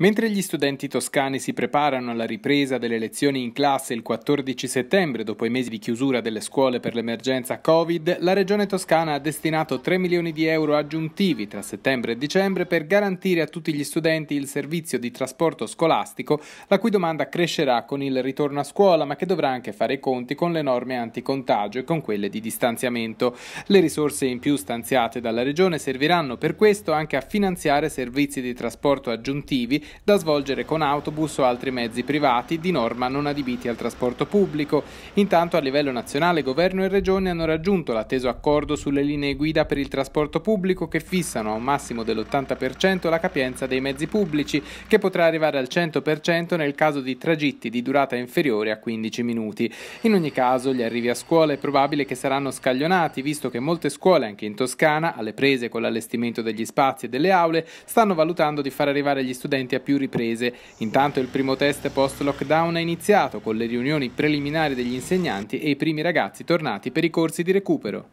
Mentre gli studenti toscani si preparano alla ripresa delle lezioni in classe il 14 settembre, dopo i mesi di chiusura delle scuole per l'emergenza Covid, la Regione Toscana ha destinato 3 milioni di euro aggiuntivi tra settembre e dicembre per garantire a tutti gli studenti il servizio di trasporto scolastico, la cui domanda crescerà con il ritorno a scuola, ma che dovrà anche fare i conti con le norme anticontagio e con quelle di distanziamento. Le risorse in più stanziate dalla Regione serviranno per questo anche a finanziare servizi di trasporto aggiuntivi da svolgere con autobus o altri mezzi privati di norma non adibiti al trasporto pubblico. Intanto a livello nazionale governo e regione hanno raggiunto l'atteso accordo sulle linee guida per il trasporto pubblico che fissano a un massimo dell'80% la capienza dei mezzi pubblici che potrà arrivare al 100% nel caso di tragitti di durata inferiore a 15 minuti. In ogni caso gli arrivi a scuola è probabile che saranno scaglionati visto che molte scuole anche in Toscana alle prese con l'allestimento degli spazi e delle aule stanno valutando di far arrivare gli studenti a a più riprese. Intanto il primo test post-lockdown è iniziato con le riunioni preliminari degli insegnanti e i primi ragazzi tornati per i corsi di recupero.